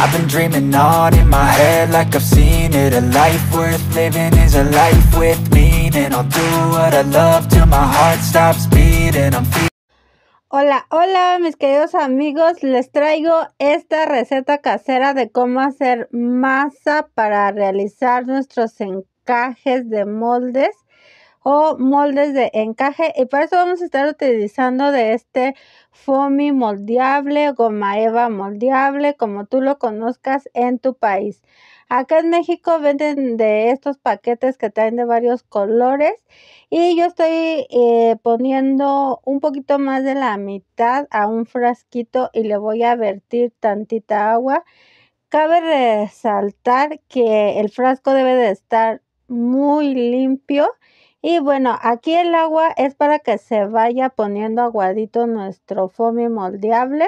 I've been dreaming on in my head like I've seen it A life worth living is a life with meaning I'll do what I love till my heart stops beating I'm Hola, hola mis queridos amigos, les traigo esta receta casera de cómo hacer masa para realizar nuestros encajes de moldes o moldes de encaje y para eso vamos a estar utilizando de este foamy moldeable, goma eva moldeable, como tú lo conozcas en tu país. Acá en México venden de estos paquetes que traen de varios colores y yo estoy eh, poniendo un poquito más de la mitad a un frasquito y le voy a vertir tantita agua. Cabe resaltar que el frasco debe de estar muy limpio y bueno, aquí el agua es para que se vaya poniendo aguadito nuestro foamy moldeable.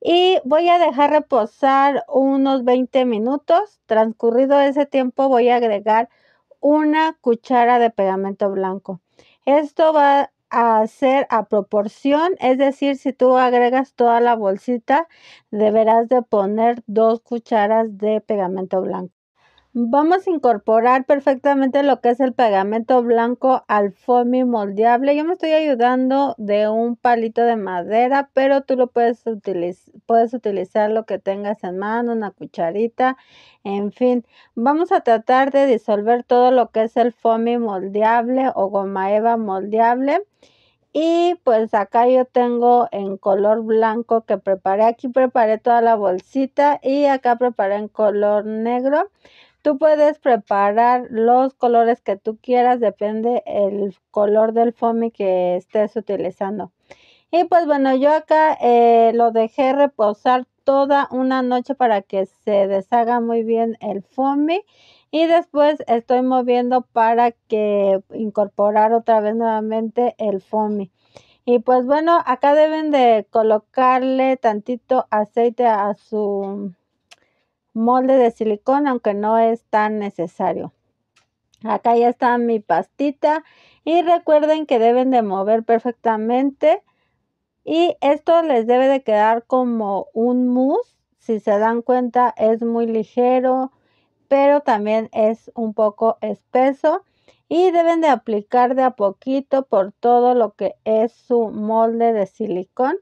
Y voy a dejar reposar unos 20 minutos. Transcurrido ese tiempo voy a agregar una cuchara de pegamento blanco. Esto va a ser a proporción, es decir, si tú agregas toda la bolsita, deberás de poner dos cucharas de pegamento blanco. Vamos a incorporar perfectamente lo que es el pegamento blanco al foamy moldeable. Yo me estoy ayudando de un palito de madera, pero tú lo puedes, utilizar, puedes utilizar lo que tengas en mano, una cucharita, en fin. Vamos a tratar de disolver todo lo que es el foamy moldeable o goma eva moldeable. Y pues acá yo tengo en color blanco que preparé. Aquí preparé toda la bolsita y acá preparé en color negro. Tú puedes preparar los colores que tú quieras, depende el color del foamy que estés utilizando. Y pues bueno, yo acá eh, lo dejé reposar toda una noche para que se deshaga muy bien el foamy. Y después estoy moviendo para que incorporar otra vez nuevamente el foamy. Y pues bueno, acá deben de colocarle tantito aceite a su molde de silicón, aunque no es tan necesario. Acá ya está mi pastita y recuerden que deben de mover perfectamente y esto les debe de quedar como un mousse. Si se dan cuenta es muy ligero, pero también es un poco espeso y deben de aplicar de a poquito por todo lo que es su molde de silicón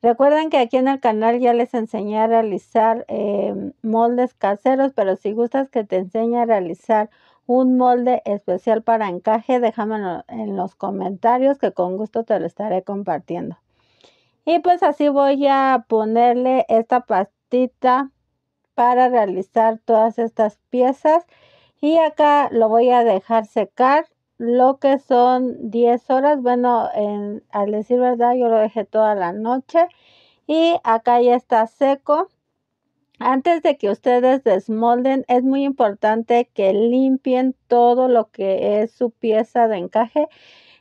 Recuerden que aquí en el canal ya les enseñé a realizar em, moldes caseros, pero si gustas que te enseñe a realizar un molde especial para encaje, déjamelo en los comentarios que con gusto te lo estaré compartiendo. Y pues así voy a ponerle esta pastita para realizar todas estas piezas. Y acá lo voy a dejar secar lo que son 10 horas. Bueno, al decir verdad, yo lo dejé toda la noche y acá ya está seco. Antes de que ustedes desmolden, es muy importante que limpien todo lo que es su pieza de encaje,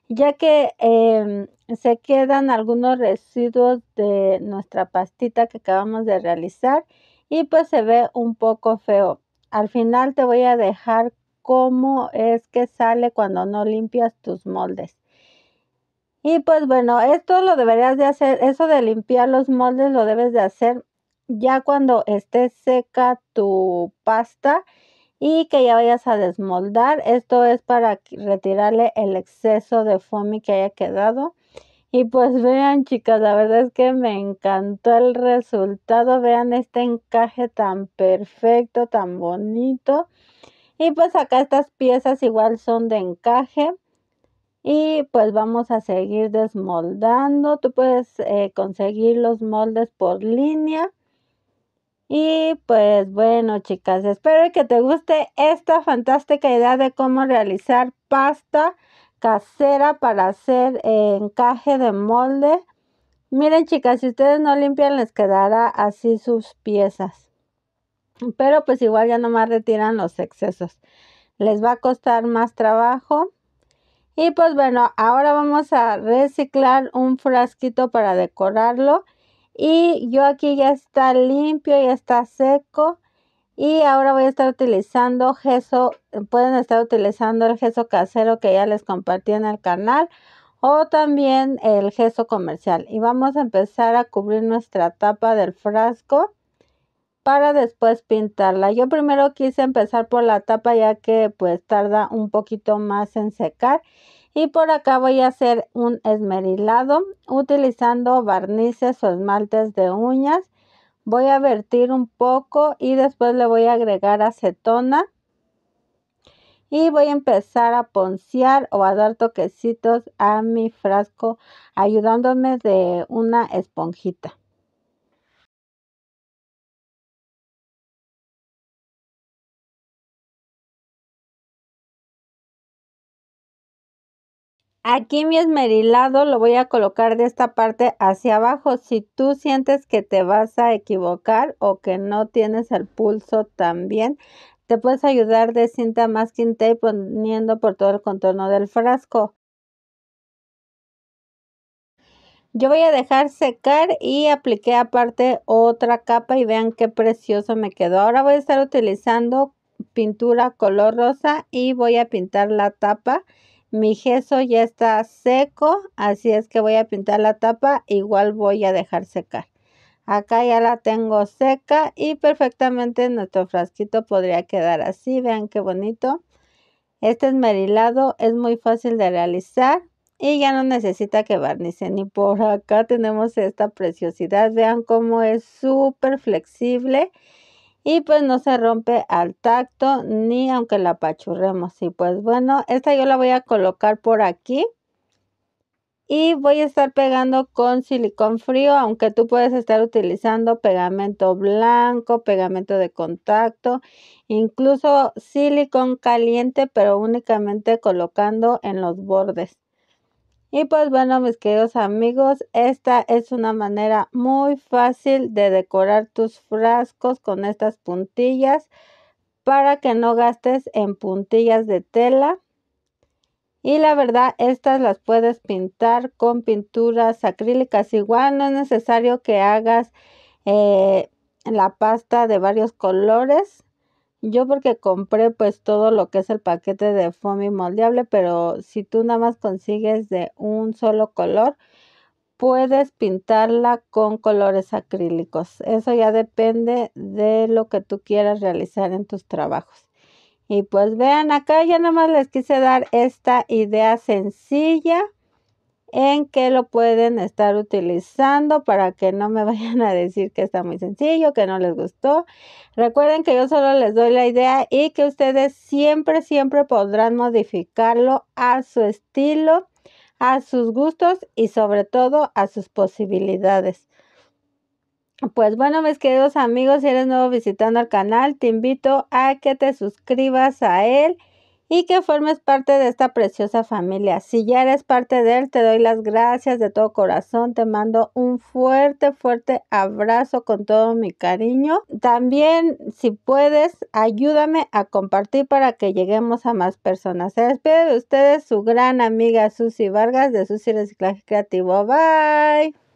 ya que em, se quedan algunos residuos de nuestra pastita que acabamos de realizar y pues se ve un poco feo. Al final te voy a dejar cómo es que sale cuando no limpias tus moldes. Y pues bueno, esto lo deberías de hacer, eso de limpiar los moldes lo debes de hacer ya cuando esté seca tu pasta y que ya vayas a desmoldar. Esto es para retirarle el exceso de foamy que haya quedado. Y pues vean chicas, la verdad es que me encantó el resultado. Vean este encaje tan perfecto, tan bonito. Y pues acá estas piezas igual son de encaje. Y pues vamos a seguir desmoldando. Tú puedes eh, conseguir los moldes por línea. Y pues bueno, chicas, espero que te guste esta fantástica idea de cómo realizar pasta casera para hacer eh, encaje de molde. Miren, chicas, si ustedes no limpian les quedará así sus piezas pero pues igual ya nomás retiran los excesos. Les va a costar más trabajo. Y pues bueno, ahora vamos a reciclar un frasquito para decorarlo. Y yo aquí ya está limpio, y está seco. Y ahora voy a estar utilizando gesso, pueden estar utilizando el gesso casero que ya les compartí en el canal o también el gesso comercial. Y vamos a empezar a cubrir nuestra tapa del frasco para después pintarla. Yo primero quise empezar por la tapa ya que pues tarda un poquito más en secar. Y por acá voy a hacer un esmerilado utilizando barnices o esmaltes de uñas. Voy a vertir un poco y después le voy a agregar acetona. Y voy a empezar a poncear o a dar toquecitos a mi frasco ayudándome de una esponjita. Aquí mi esmerilado lo voy a colocar de esta parte hacia abajo. Si tú sientes que te vas a equivocar o que no tienes el pulso también, te puedes ayudar de cinta masking tape poniendo por todo el contorno del frasco. Yo voy a dejar secar y apliqué aparte otra capa y vean qué precioso me quedó. Ahora voy a estar utilizando pintura color rosa y voy a pintar la tapa. Mi gesso ya está seco, así es que voy a pintar la tapa, igual voy a dejar secar. Acá ya la tengo seca y perfectamente nuestro frasquito podría quedar así, vean qué bonito. Este esmerilado es muy fácil de realizar y ya no necesita que barnice ni por acá tenemos esta preciosidad, vean cómo es súper flexible y pues no se rompe al tacto ni aunque la apachurremos. Y pues bueno, esta yo la voy a colocar por aquí y voy a estar pegando con silicón frío, aunque tú puedes estar utilizando pegamento blanco, pegamento de contacto, incluso silicón caliente, pero únicamente colocando en los bordes. Y pues bueno, mis queridos amigos, esta es una manera muy fácil de decorar tus frascos con estas puntillas para que no gastes en puntillas de tela. Y la verdad, estas las puedes pintar con pinturas acrílicas. Igual no es necesario que hagas eh, la pasta de varios colores. Yo porque compré pues todo lo que es el paquete de foamy moldeable, pero si tú nada más consigues de un solo color, puedes pintarla con colores acrílicos. Eso ya depende de lo que tú quieras realizar en tus trabajos. Y pues vean acá, ya nada más les quise dar esta idea sencilla en qué lo pueden estar utilizando para que no me vayan a decir que está muy sencillo, que no les gustó. Recuerden que yo solo les doy la idea y que ustedes siempre, siempre podrán modificarlo a su estilo, a sus gustos y sobre todo a sus posibilidades. Pues bueno, mis queridos amigos, si eres nuevo visitando el canal, te invito a que te suscribas a él y que formes parte de esta preciosa familia. Si ya eres parte de él, te doy las gracias de todo corazón. Te mando un fuerte, fuerte abrazo con todo mi cariño. También, si puedes, ayúdame a compartir para que lleguemos a más personas. Se despide de ustedes su gran amiga Susy Vargas de Susy Reciclaje Creativo. Bye.